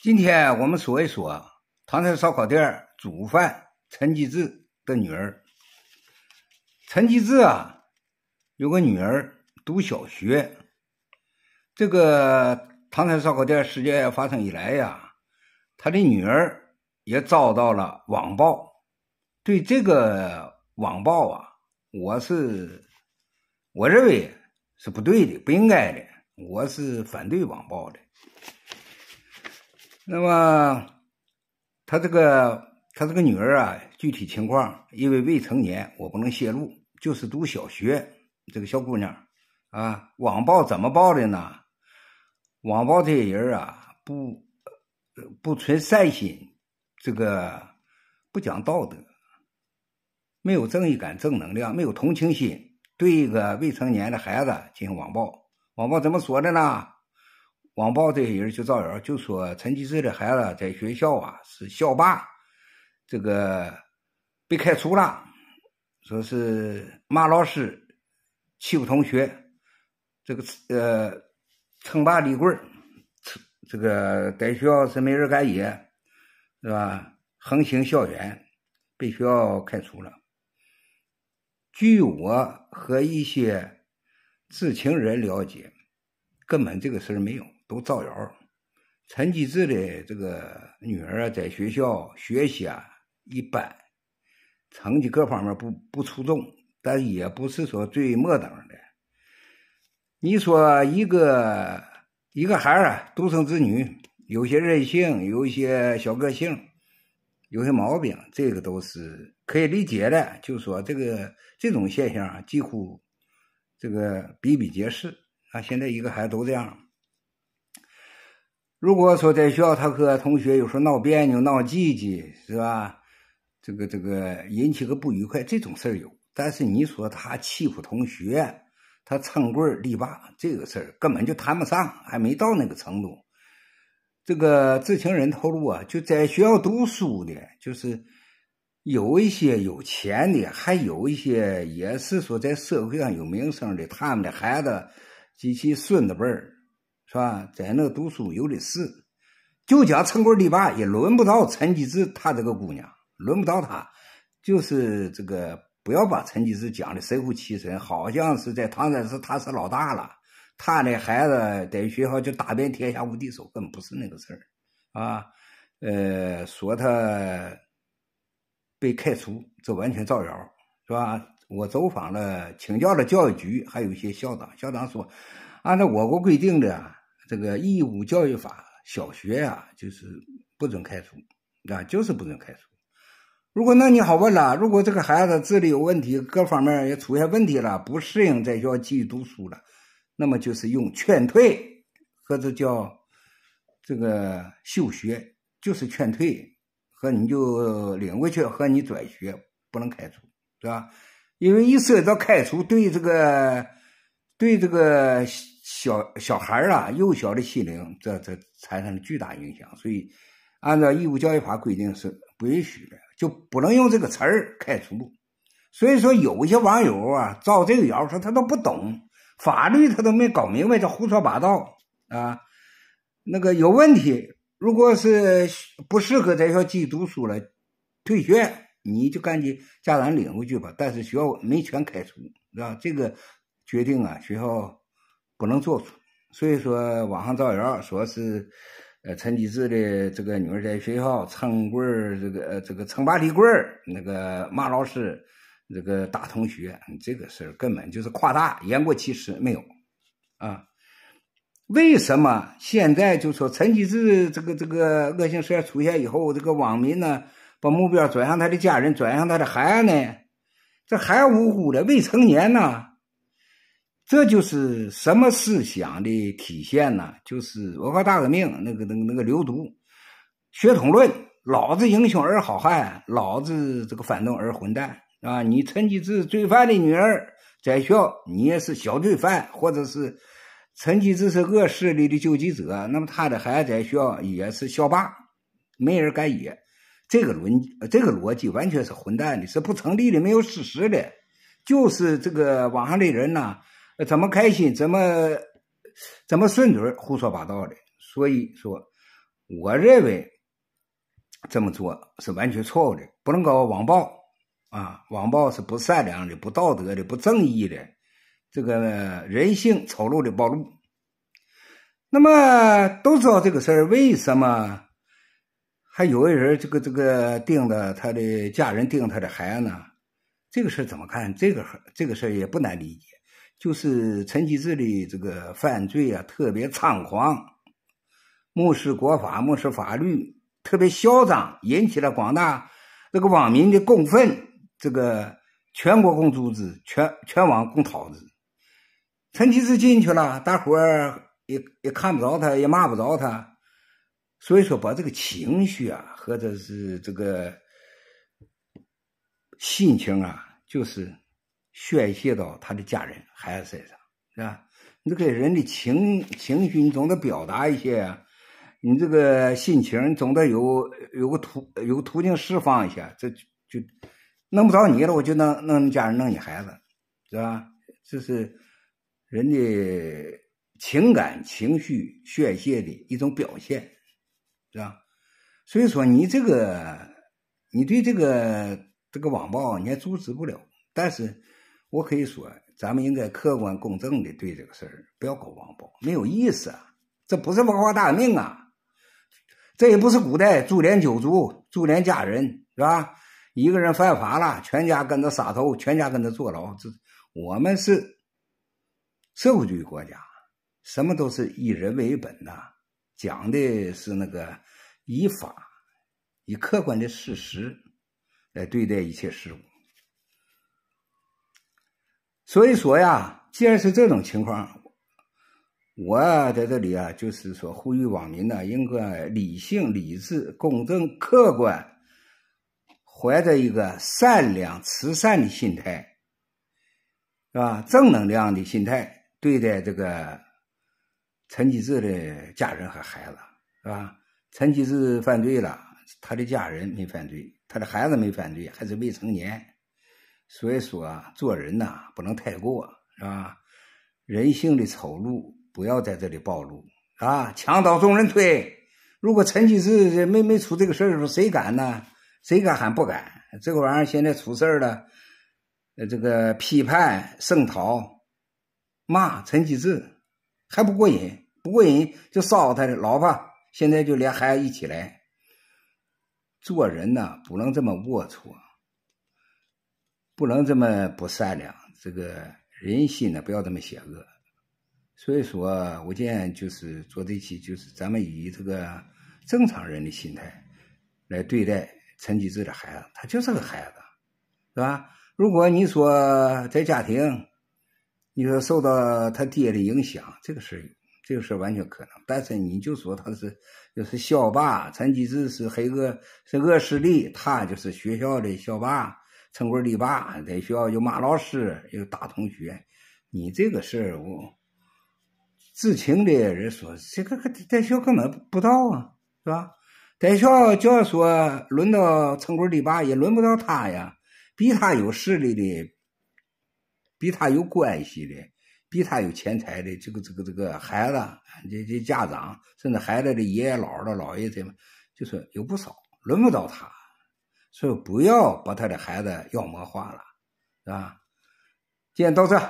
今天我们说一说唐山烧烤店主犯陈吉志的女儿。陈吉志啊，有个女儿读小学。这个唐山烧烤店事件发生以来呀，他的女儿也遭到了网暴。对这个网暴啊，我是，我认为是不对的，不应该的，我是反对网暴的。那么，他这个他这个女儿啊，具体情况因为未成年，我不能泄露。就是读小学这个小姑娘，啊，网暴怎么报的呢？网暴这些人啊，不不存善心，这个不讲道德，没有正义感、正能量，没有同情心，对一个未成年的孩子进行网暴。网暴怎么说的呢？网暴这些人就造谣，就说陈吉志的孩子在学校啊是校霸，这个被开除了，说是骂老师欺负同学，这个呃称霸立棍这个在学校是没人敢惹，是吧？横行校园，被学校开除了。据我和一些知情人了解，根本这个事儿没有。都造谣，陈吉志的这个女儿在学校学习啊一般，成绩各方面不不出众，但也不是说最末等的。你说一个一个孩儿啊，独生子女，有些任性，有一些小个性，有些毛病，这个都是可以理解的。就说这个这种现象几乎这个比比皆是啊，现在一个孩子都这样。如果说在学校他和同学有时候闹别扭、闹唧唧，是吧？这个这个引起个不愉快，这种事儿有。但是你说他欺负同学，他称棍儿立霸，这个事儿根本就谈不上，还没到那个程度。这个知情人透露啊，就在学校读书的，就是有一些有钱的，还有一些也是说在社会上有名声的，他们的孩子及其孙子辈儿。是吧？在那读书有的是，就讲陈国立霸也轮不到陈吉志他这个姑娘轮不到他，就是这个不要把陈吉志讲的神乎其神，好像是在唐山市他是老大了，他那孩子在学校就打遍天下无敌手，根本不是那个事儿，啊，呃，说他被开除，这完全造谣，是吧？我走访了，请教了教育局，还有一些校长，校长说，按照我国规定的。这个义务教育法，小学呀，就是不准开除，啊，就是不准开除。如果那你好问了，如果这个孩子智力有问题，各方面也出现问题了，不适应在学校继续读书了，那么就是用劝退或者叫这个休学，就是劝退和你就领回去和你转学，不能开除，对吧？因为一涉及到开除，对这个对这个。小小孩啊，幼小的心灵，这这产生了巨大影响，所以按照义务教育法规定是不允许的，就不能用这个词儿开除。所以说，有些网友啊，造这个谣，说他都不懂法律，他都没搞明白，叫胡说八道啊。那个有问题，如果是不适合在校继续读书了，退学，你就赶紧家长领回去吧。但是学校没权开除，是吧？这个决定啊，学校。不能做出，所以说网上造谣说是，呃，陈吉志的这个女儿在学校称棍儿，这个呃，这个称霸地棍儿，那个骂老师这个打同学，这个事儿根本就是夸大言过其实，没有，啊？为什么现在就说陈吉志这个这个恶性事件出现以后，这个网民呢把目标转向他的家人，转向他的孩子呢？这孩子无辜的，未成年呢。这就是什么思想的体现呢？就是文化大革命那个那个那个流毒，血统论，老子英雄而好汉，老子这个反动而混蛋啊！你陈吉志罪犯的女儿，在学校你也是小罪犯，或者是陈吉志是恶势力的救济者，那么他的孩子在学校也是校霸，没人敢惹。这个论这个逻辑完全是混蛋的，是不成立的，没有事实的。就是这个网上的人呢？怎么开心，怎么怎么顺嘴胡说八道的。所以说，我认为这么做是完全错误的，不能搞网暴啊！网暴是不善良的、不道德的、不正义的，这个人性丑陋的暴露。那么都知道这个事儿，为什么还有的人这个这个定的他的家人定他的孩子呢？这个事怎么看？这个这个事也不难理解。就是陈其志的这个犯罪啊，特别猖狂，漠视国法、漠视法律，特别嚣张，引起了广大这个网民的公愤，这个全国共组织、全全网共讨之。陈其志进去了，大伙儿也也看不着他，也骂不着他，所以说把这个情绪啊，或者是这个心情啊，就是。宣泄到他的家人、孩子身上，是吧？你这个人的情情绪，你总得表达一些啊。你这个心情，你总得有有个途有个途径释放一下。这就弄不着你了，我就弄弄你家人，弄你孩子，是吧？这是人的情感情绪宣泄的一种表现，是吧？所以说，你这个你对这个这个网暴，你还阻止不了，但是。我可以说，咱们应该客观公正的对这个事儿，不要搞网暴，没有意思啊！这不是文化大革命啊，这也不是古代株连九族、株连家人，是吧？一个人犯法了，全家跟着杀头，全家跟着坐牢。这我们是社会主义国家，什么都是以人为本呐，讲的是那个以法、以客观的事实来对待一切事物。所以说呀，既然是这种情况，我在这里啊，就是说呼吁网民呢，应该理性、理智、公正、客观，怀着一个善良、慈善的心态，是吧？正能量的心态对待这个陈启志的家人和孩子，是吧？陈启志犯罪了，他的家人没犯罪，他的孩子没犯罪，还是未成年。所以说啊，做人呐，不能太过，是吧？人性的丑陋不要在这里暴露啊！墙倒众人推，如果陈启志没没出这个事儿的时候，谁敢呢？谁敢喊不敢？这个玩意儿现在出事儿了，呃，这个批判、声讨、骂陈启志，还不过瘾，不过瘾就烧他的老婆，现在就连孩子一起来。做人呐，不能这么龌龊。不能这么不善良，这个人心呢不要这么邪恶。所以说，我建议就是做这期，就是咱们以这个正常人的心态来对待陈吉志的孩子，他就是个孩子，是吧？如果你说在家庭，你说受到他爹的影响，这个事，这个事完全可能。但是你就说他是就是校霸，陈吉志是黑恶是恶势力，他就是学校的校霸。成功立霸，在学校就骂老师，又打同学。你这个事儿，我知情的人说，这个在在学根本不到啊，是吧？在学校，要说轮到成功立霸，也轮不到他呀。比他有势力的，比他有关系的，比他有钱财的，这个这个这个孩子，这这家长，甚至孩子的爷爷、姥姥、姥爷，这们就是有不少，轮不到他。就不要把他的孩子妖魔化了，啊，今天到这。